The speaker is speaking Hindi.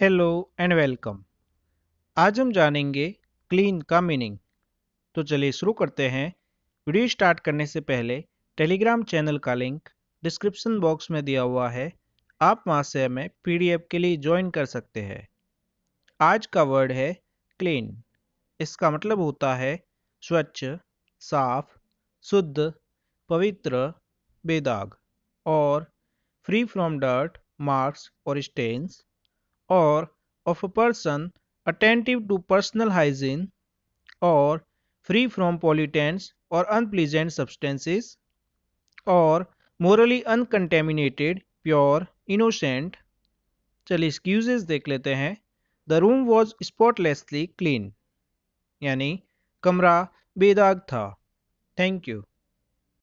हेलो एंड वेलकम आज हम जानेंगे क्लीन का मीनिंग तो चलिए शुरू करते हैं वीडियो स्टार्ट करने से पहले टेलीग्राम चैनल का लिंक डिस्क्रिप्शन बॉक्स में दिया हुआ है आप वहां से हमें पीडीएफ के लिए ज्वाइन कर सकते हैं आज का वर्ड है क्लीन इसका मतलब होता है स्वच्छ साफ शुद्ध पवित्र बेदाग और फ्री फ्रॉम डर्ट मार्क्स और stains or of a person attentive to personal hygiene or free from pollutants or unpleasant substances or morally uncontaminated pure innocent चलिए excuses देख लेते हैं the room was spotlessly clean यानी कमरा बेदाग था thank you